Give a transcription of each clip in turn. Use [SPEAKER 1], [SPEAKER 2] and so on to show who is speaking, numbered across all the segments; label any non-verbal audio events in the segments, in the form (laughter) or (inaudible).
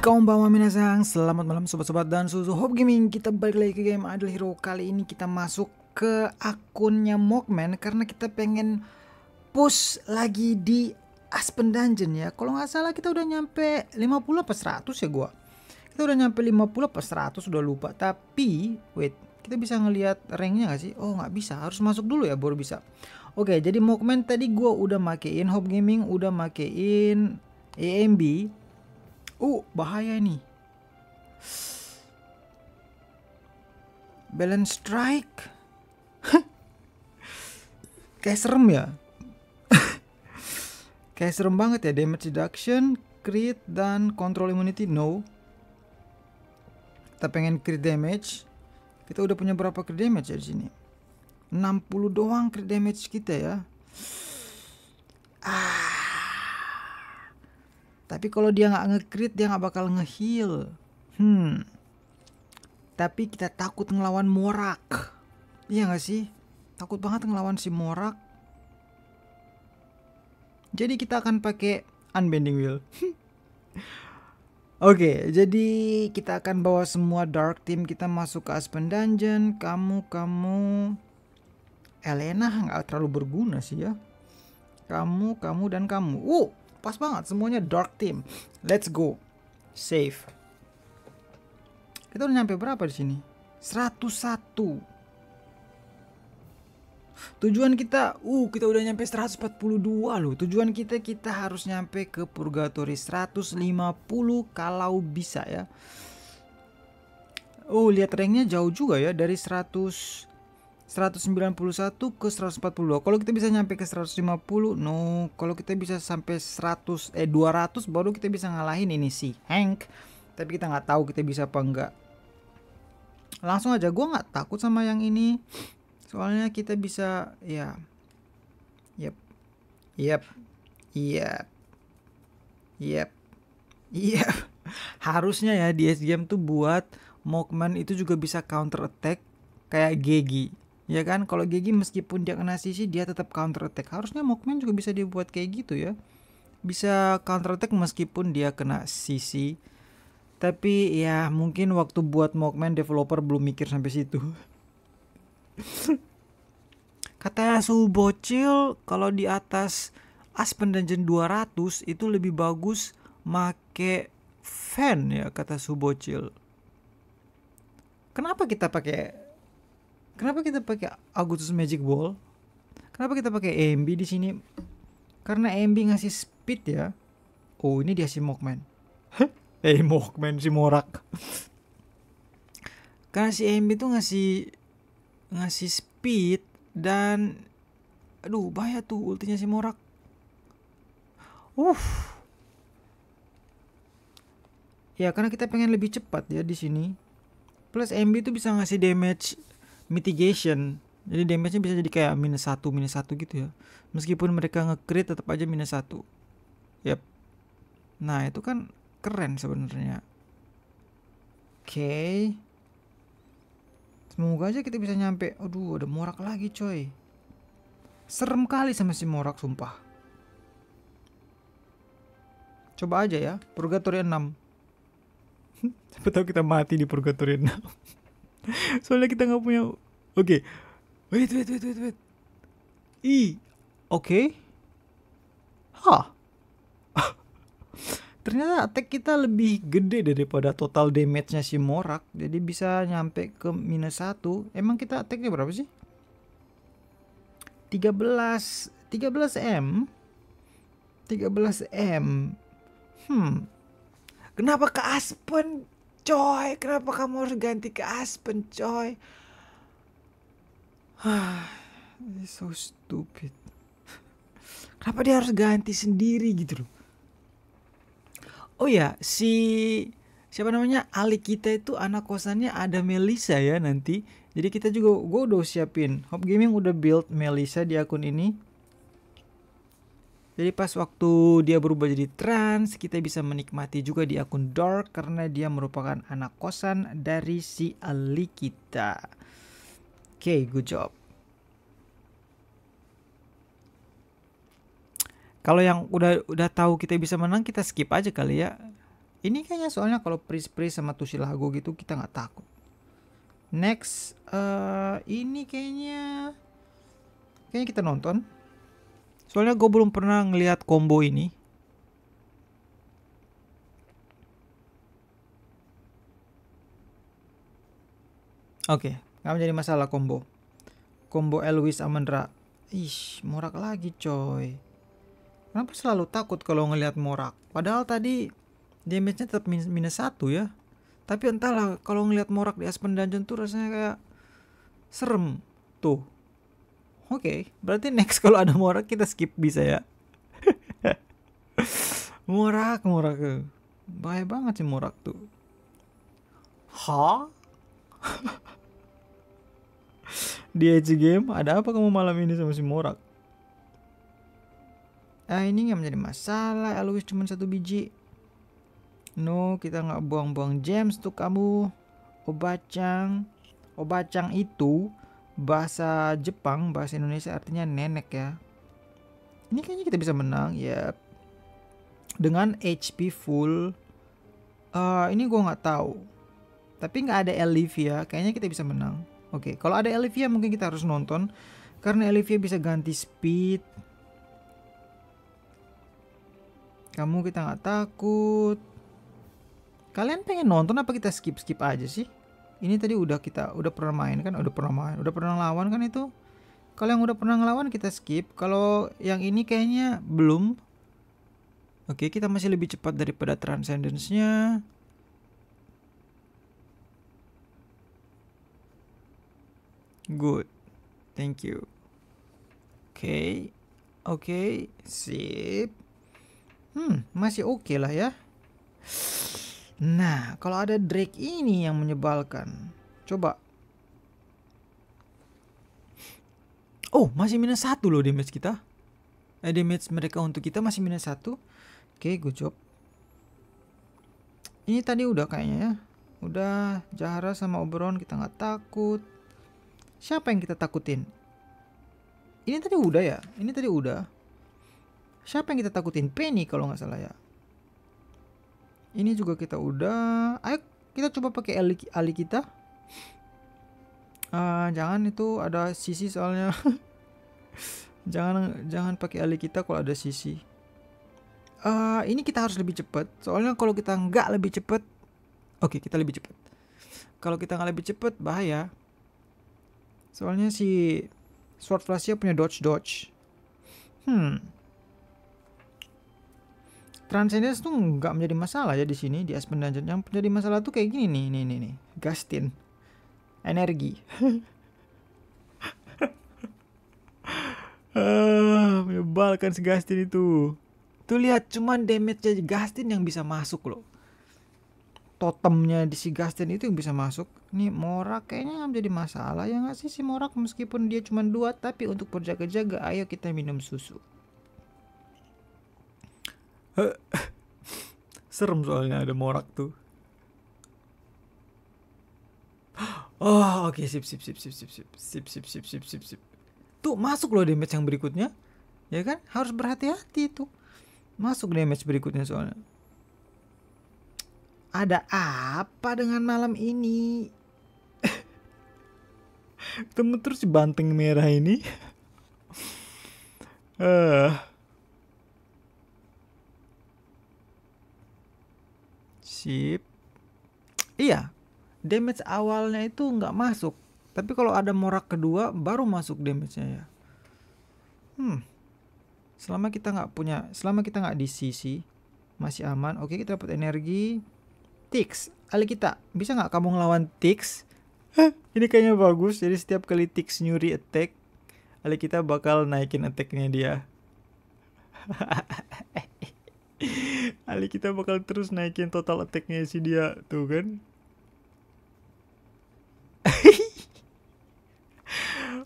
[SPEAKER 1] Kau bawa minasang, selamat malam sobat-sobat dan susu Hope Gaming Kita balik lagi ke game Adel Hero Kali ini kita masuk ke akunnya Mokman Karena kita pengen push lagi di Aspen Dungeon ya Kalau nggak salah kita udah nyampe 50 apa 100 ya gua Kita udah nyampe 50 apa 100 udah lupa Tapi, wait Kita bisa ngelihat ranknya nggak sih? Oh nggak bisa, harus masuk dulu ya baru bisa Oke, jadi Mokman tadi gua udah makein Hope Gaming udah makein EMB Oh, bahaya ini. Balance strike. Kayak serem ya. (laughs) Kayak serem banget ya. Damage reduction, crit, dan control immunity. No. Kita pengen crit damage. Kita udah punya berapa crit damage ya di sini? 60 doang crit damage kita ya. Ah. Tapi kalau dia nggak ngekrit dia nggak bakal ngeheal. Hmm. Tapi kita takut ngelawan Morak. Iya nggak sih? Takut banget ngelawan si Morak. Jadi kita akan pakai Unbending Will. (laughs) Oke, okay, jadi kita akan bawa semua Dark Team kita masuk ke Aspen Dungeon. Kamu, kamu, Elena nggak terlalu berguna sih ya. Kamu, kamu dan kamu. Uh, Pas banget semuanya dark team. Let's go. Save. Kita udah nyampe berapa di sini? 101. Tujuan kita, uh kita udah nyampe 142 loh. Tujuan kita kita harus nyampe ke purgatory 150 kalau bisa ya. Oh, lihat ranknya jauh juga ya dari 100 191 ke 142 kalau kita bisa nyampe ke 150 no kalau kita bisa sampai 100 eh 200 baru kita bisa ngalahin ini si Hank tapi kita nggak tahu kita bisa apa enggak langsung aja gua nggak takut sama yang ini soalnya kita bisa ya yep yep yep yep yep (laughs) harusnya ya di sgm tuh buat Mokman itu juga bisa counter attack kayak Gigi. Ya kan, kalau Gigi meskipun dia kena sisi dia tetap counter attack. Harusnya Mokmen juga bisa dibuat kayak gitu ya. Bisa counter attack meskipun dia kena sisi. Tapi ya mungkin waktu buat Mokmen developer belum mikir sampai situ. (laughs) Kata Subo bocil kalau di atas Aspen Dungeon 200 itu lebih bagus make fan ya kata Subo bocil. Kenapa kita pakai Kenapa kita pakai Augustus Magic Ball? Kenapa kita pakai AMB di sini? Karena AMB ngasih speed ya. Oh, ini dia si Mokman. eh, Mokman si Morak. Karena si AMB itu ngasih ngasih speed dan aduh bahaya tuh ultinya si Morak. Uff. Ya karena kita pengen lebih cepat ya di sini. Plus MB itu bisa ngasih damage mitigation jadi damage-nya bisa jadi kayak minus satu minus satu gitu ya meskipun mereka nge-crit tetap aja minus satu yep nah itu kan keren sebenarnya oke okay. semoga aja kita bisa nyampe aduh ada morak lagi coy serem kali sama si morak sumpah coba aja ya purgatory 6 (laughs) Siapa tahu kita mati di purgatory 6 (laughs) soalnya kita nggak punya oke okay. wait wait wait wait wait i oke okay. hah (laughs) ternyata attack kita lebih gede daripada total damage-nya si Morak. Jadi bisa nyampe ke minus satu Emang kita attack-nya berapa sih? 13 13M 13M Hmm Kenapa ke Aspen coy kenapa kamu harus ganti ke Aspen coy This ah, so stupid kenapa dia harus ganti sendiri gitu loh oh ya si siapa namanya Ali kita itu anak kosannya ada Melisa ya nanti jadi kita juga gue udah siapin Hop Gaming udah build Melisa di akun ini jadi pas waktu dia berubah jadi trans, kita bisa menikmati juga di akun Dark karena dia merupakan anak kosan dari si Ali kita. Oke, okay, good job. Kalau yang udah udah tahu kita bisa menang, kita skip aja kali ya. Ini kayaknya soalnya kalau Pris-Pris sama Tusilago gitu kita nggak takut. Next, uh, ini kayaknya kayaknya kita nonton. Soalnya gue belum pernah ngelihat combo ini. Oke, okay, nggak menjadi masalah combo. Combo Elwis Amendra. ish morak lagi coy. Kenapa selalu takut kalau ngelihat morak? Padahal tadi damage-nya tetap minus, minus satu ya. Tapi entahlah kalau ngelihat morak di Aspen Dungeon tuh rasanya kayak serem tuh Oke, okay. berarti next kalau ada morak kita skip bisa ya. (laughs) morak, morak. Bahaya banget sih morak tuh. Ha? (laughs) Di edge game, ada apa kamu malam ini sama si morak? Ah, ini nggak menjadi masalah, Alois cuma satu biji. No, kita nggak buang-buang gems tuh kamu. Obacang. Obacang itu bahasa Jepang, bahasa Indonesia artinya nenek ya. Ini kayaknya kita bisa menang ya. Yep. Dengan HP full, uh, ini gue nggak tahu. Tapi nggak ada Olivia, kayaknya kita bisa menang. Oke, okay. kalau ada Olivia mungkin kita harus nonton karena Olivia bisa ganti speed. Kamu kita nggak takut. Kalian pengen nonton apa kita skip skip aja sih? ini tadi udah kita udah pernah main kan udah pernah main udah pernah lawan kan itu kalau yang udah pernah ngelawan kita skip kalau yang ini kayaknya belum oke kita masih lebih cepat daripada transcendence-nya good thank you oke okay. oke okay. sip hmm masih oke okay lah ya Nah, kalau ada Drake ini yang menyebalkan. Coba. Oh, masih minus satu loh damage kita. Eh, damage mereka untuk kita masih minus satu. Oke, okay, good job. Ini tadi udah kayaknya ya. Udah Jahara sama Oberon kita nggak takut. Siapa yang kita takutin? Ini tadi udah ya. Ini tadi udah. Siapa yang kita takutin? Penny kalau nggak salah ya ini juga kita udah ayo kita coba pakai ali, ali kita uh, jangan itu ada sisi soalnya (laughs) jangan jangan pakai ali kita kalau ada sisi uh, ini kita harus lebih cepat soalnya kalau kita nggak lebih cepat oke okay, kita lebih cepat kalau kita nggak lebih cepat bahaya soalnya si sword flashnya punya dodge dodge hmm Transcendence tuh nggak menjadi masalah ya di sini di Aspen Dungeon. Yang menjadi masalah tuh kayak gini nih, nih, nih, nih. Gastin. Energi. (laughs) ah, menyebalkan si Gastin itu. Tuh lihat cuman damage-nya Gastin yang bisa masuk loh. Totemnya di si Gastin itu yang bisa masuk. Nih Morak kayaknya nggak menjadi masalah ya nggak sih si Morak meskipun dia cuma dua tapi untuk berjaga-jaga ayo kita minum susu. Serem soalnya ada morak tuh. Oh, oke okay, sip sip sip sip sip sip sip sip sip sip sip sip. Tuh masuk loh damage yang berikutnya. Ya kan? Harus berhati-hati tuh. Masuk damage berikutnya soalnya. Ada apa dengan malam ini? Temu terus banteng merah ini. Eh. uh. Sip. Iya. Damage awalnya itu nggak masuk. Tapi kalau ada morak kedua baru masuk damage-nya ya. Hmm. Selama kita nggak punya, selama kita nggak di sisi masih aman. Oke, kita dapat energi. Tix, Ali kita, bisa nggak kamu ngelawan Tix? Ini kayaknya bagus. Jadi setiap kali Tix nyuri attack, Ali kita bakal naikin attack nya dia. (laughs) Ali kita bakal terus naikin total attacknya si dia tuh kan. (laughs)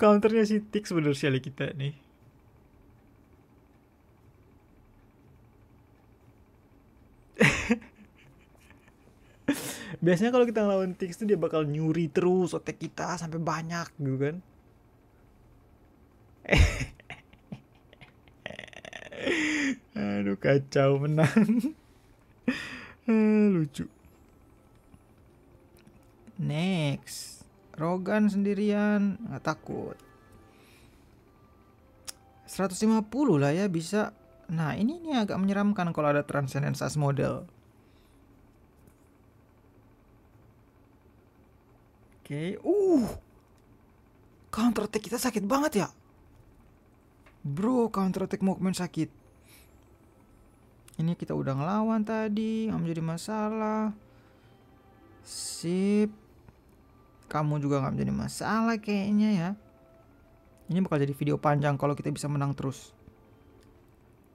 [SPEAKER 1] Counternya si Tix bener si Ali kita nih. (laughs) Biasanya kalau kita ngelawan Tix tuh dia bakal nyuri terus otak kita sampai banyak gitu kan. kacau menang. (laughs) Eh, lucu. Next. Rogan sendirian nggak takut. 150 lah ya bisa. Nah ini ini agak menyeramkan kalau ada transcendence as model. Oke, okay. uh, counter attack kita sakit banget ya, bro. Counter attack movement sakit. Ini kita udah ngelawan tadi, nggak menjadi masalah. Sip. Kamu juga nggak menjadi masalah kayaknya ya. Ini bakal jadi video panjang kalau kita bisa menang terus.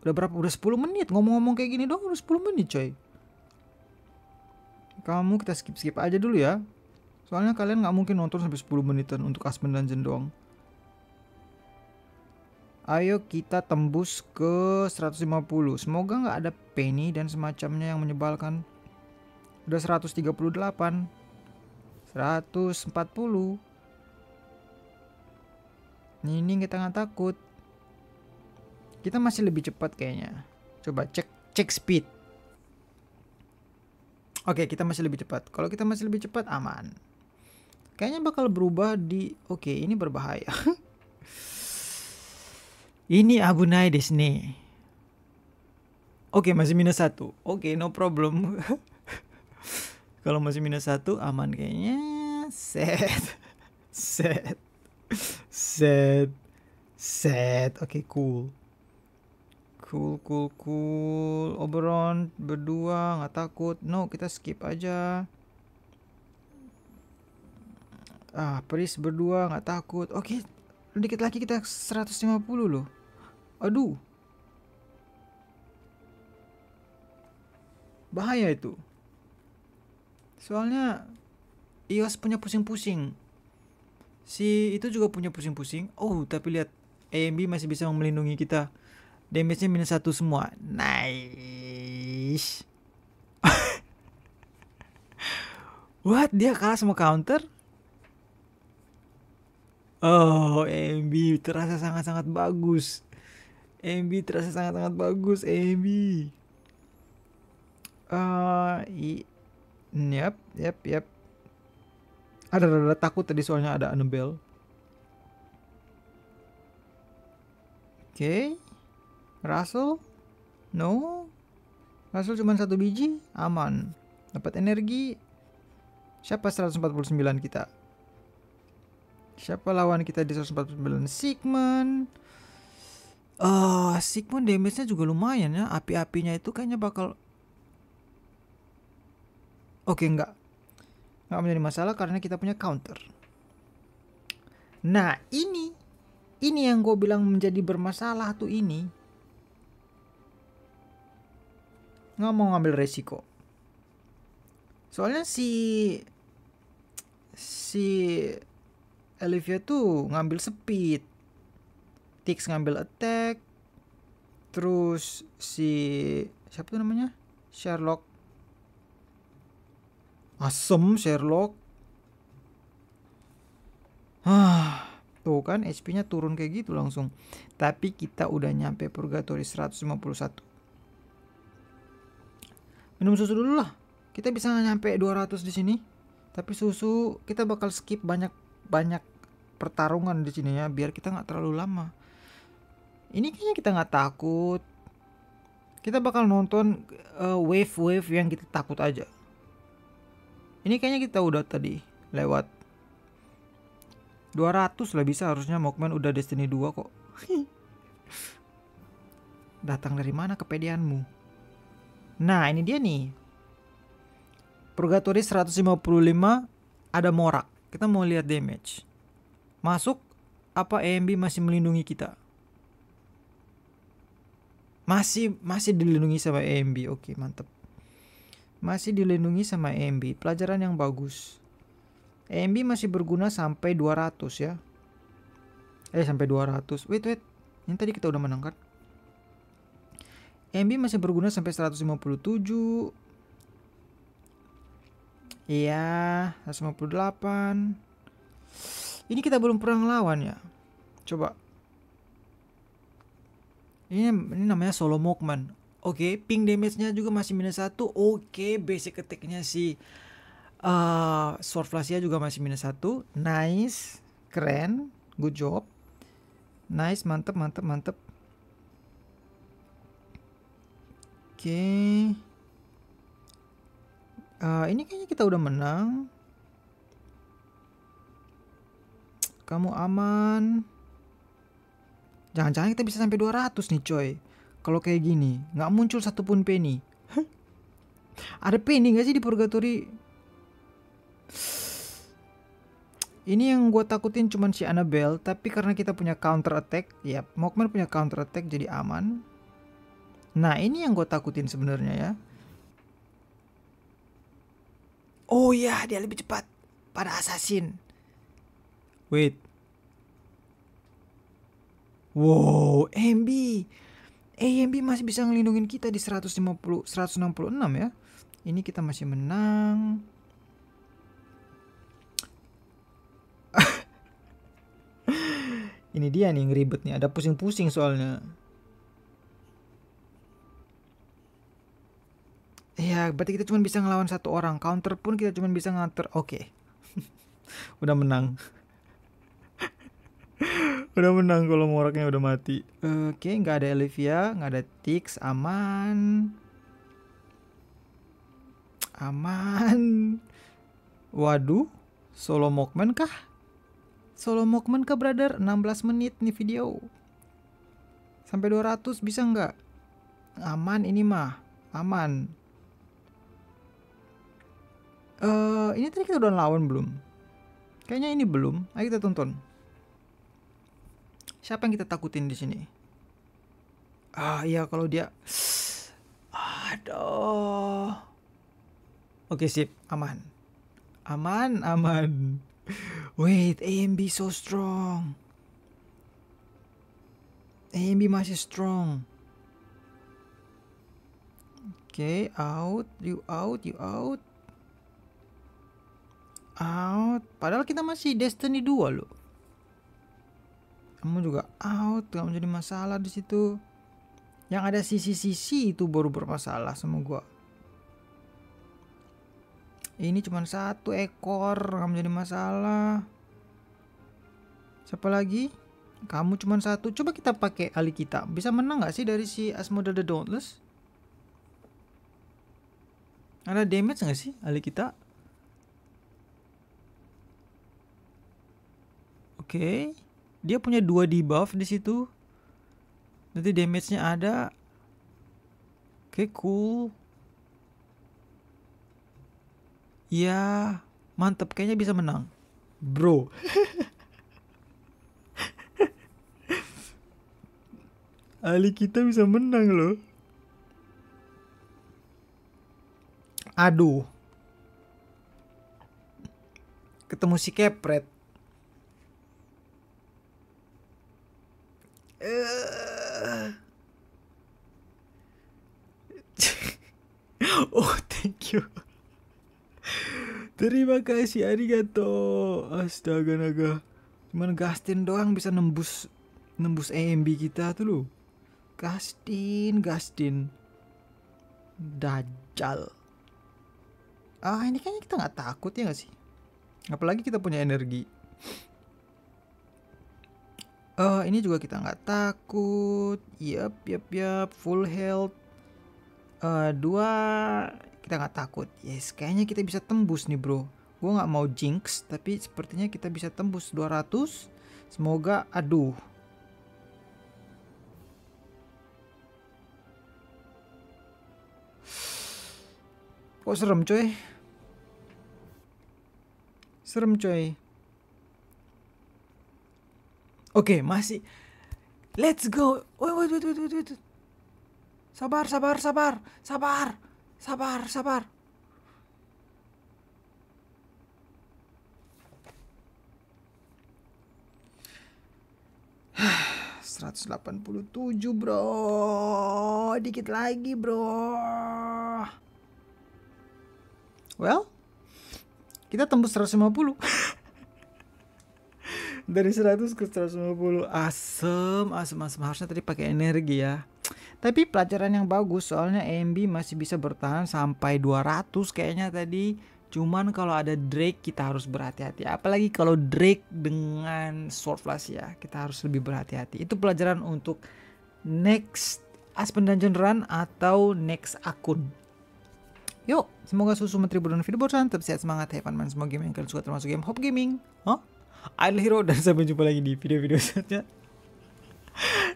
[SPEAKER 1] Udah berapa? Udah 10 menit. Ngomong-ngomong kayak gini dong udah 10 menit coy. Kamu kita skip-skip aja dulu ya. Soalnya kalian nggak mungkin nonton sampai 10 menitan untuk Aspen Dungeon doang. Ayo kita tembus ke 150. Semoga nggak ada penny dan semacamnya yang menyebalkan. Udah 138. 140. Ini kita nggak takut. Kita masih lebih cepat kayaknya. Coba cek cek speed. Oke, kita masih lebih cepat. Kalau kita masih lebih cepat aman. Kayaknya bakal berubah di Oke, ini berbahaya. (laughs) Ini Abunai desu ne. Oke, masih minus satu. Oke, no problem. (laughs) Kalau masih minus satu, aman kayaknya. Set, set, set, set. Oke, cool. Cool, cool, cool. Oberon berdua nggak takut. No, kita skip aja. Ah, Pris berdua nggak takut. Oke, okay. dikit lagi kita 150 loh. Aduh. Bahaya itu. Soalnya iOS punya pusing-pusing. Si itu juga punya pusing-pusing. Oh, tapi lihat AMB masih bisa melindungi kita. Damage-nya minus satu semua. Nice. (laughs) What? Dia kalah sama counter? Oh, AMB terasa sangat-sangat bagus. MB terasa sangat-sangat bagus MB uh, eh, i yep yep yep ada ada takut tadi soalnya ada Annabelle oke okay. Russell no Russell cuma satu biji aman dapat energi siapa 149 kita siapa lawan kita di 149 Sigmund uh, pun damage-nya juga lumayan ya. Api-apinya itu kayaknya bakal Oke, okay, enggak. Enggak menjadi masalah karena kita punya counter. Nah, ini ini yang gue bilang menjadi bermasalah tuh ini. Nggak mau ngambil resiko. Soalnya si si Olivia tuh ngambil speed Tix ngambil attack. Terus si siapa tuh namanya? Sherlock. Asem Sherlock. Ah, tuh kan HP-nya turun kayak gitu langsung. Tapi kita udah nyampe purgatory 151. Minum susu dulu lah. Kita bisa nyampe 200 di sini. Tapi susu kita bakal skip banyak banyak pertarungan di sini ya biar kita nggak terlalu lama ini kayaknya kita nggak takut kita bakal nonton eh, wave-wave uh, yang kita takut aja ini kayaknya kita udah tadi lewat 200 lah bisa harusnya Mokman udah Destiny 2 kok (laughs) datang dari mana kepedeanmu nah ini dia nih Purgatory 155 ada morak kita mau lihat damage masuk apa AMB masih melindungi kita masih masih dilindungi sama EMB oke mantep masih dilindungi sama EMB pelajaran yang bagus EMB masih berguna sampai 200 ya eh sampai 200 wait wait yang tadi kita udah menang kan EMB masih berguna sampai 157 Iya, 158. Ini kita belum pernah lawan ya. Coba ini ini namanya solo movement oke okay, ping damage-nya juga masih minus satu oke okay, basic attack-nya si uh, sword flash-nya juga masih minus satu nice keren good job nice mantep mantep mantep oke okay. uh, eh, ini kayaknya kita udah menang kamu aman Jangan-jangan kita bisa sampai 200 nih coy. Kalau kayak gini, nggak muncul satupun penny. Ada penny nggak sih di purgatory? Ini yang gue takutin cuman si Annabelle, tapi karena kita punya counter attack, ya Mokman punya counter attack jadi aman. Nah ini yang gue takutin sebenarnya ya. Oh iya, dia lebih cepat pada assassin. Wait, Wow, AMB. AMB masih bisa ngelindungin kita di 150 166 ya. Ini kita masih menang. (laughs) Ini dia nih ngeribet nih, ada pusing-pusing soalnya. Ya, berarti kita cuma bisa ngelawan satu orang. Counter pun kita cuma bisa nganter. Oke. Okay. (laughs) Udah menang udah menang kalau moraknya udah mati. Oke, okay, nggak ada Olivia, nggak ada Tix, aman. Aman. Waduh, solo Mokman kah? Solo Mokman kah, brother? 16 menit nih video. Sampai 200 bisa nggak? Aman ini mah, aman. Eh, uh, ini tadi kita udah lawan belum? Kayaknya ini belum. Ayo kita tonton. Siapa yang kita takutin di sini? Ah iya kalau dia Aduh. Oke sip, aman. Aman, aman. Wait, AMB so strong. AMB masih strong. Oke, out, you out, you out. Out. Padahal kita masih Destiny 2 loh kamu juga out kamu jadi masalah di situ yang ada sisi-sisi itu baru bermasalah sama gua. ini cuma satu ekor kamu jadi masalah siapa lagi kamu cuma satu coba kita pakai kali kita bisa menang nggak sih dari si Asmodee the Dauntless ada damage nggak sih kali kita oke okay dia punya dua debuff di situ nanti damage-nya ada oke okay, cool ya mantep kayaknya bisa menang bro (laughs) Ali kita bisa menang loh aduh ketemu si kepret Terima kasih arigato. Astaga naga. Cuman Gastin doang bisa nembus nembus EMB kita tuh lu Gastin, Gastin. Dajjal. Ah, ini kayaknya kita nggak takut ya nggak sih? Apalagi kita punya energi. Uh, ini juga kita nggak takut. Yap, yap, yap. Full health. Uh, dua kita nggak takut. Yes, kayaknya kita bisa tembus nih bro. Gue nggak mau jinx, tapi sepertinya kita bisa tembus 200. Semoga, aduh. Kok serem coy? Serem coy. Oke, okay, masih. Let's go. Wait, wait, wait, wait, wait, Sabar, sabar, sabar, sabar. Sabar, sabar. Seratus delapan puluh tujuh bro Dikit lagi bro Well Kita tembus seratus lima puluh. (laughs) Dari 100 ke 150 Asem, asem, asem Harusnya tadi pakai energi ya tapi pelajaran yang bagus soalnya AMB masih bisa bertahan sampai 200 kayaknya tadi. Cuman kalau ada Drake kita harus berhati-hati. Apalagi kalau Drake dengan Sword Flash ya. Kita harus lebih berhati-hati. Itu pelajaran untuk next Aspen Dungeon Run atau next akun. Yuk, semoga susu Menteri video bosan. tetap sehat semangat. Have fun main semua game yang kalian suka termasuk game Hop Gaming. Huh? Idle Hero dan sampai jumpa lagi di video-video selanjutnya.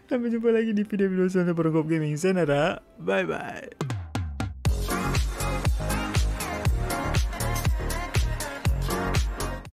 [SPEAKER 1] Sampai jumpa lagi di video-video selanjutnya Pro Gaming. Senara. Bye-bye.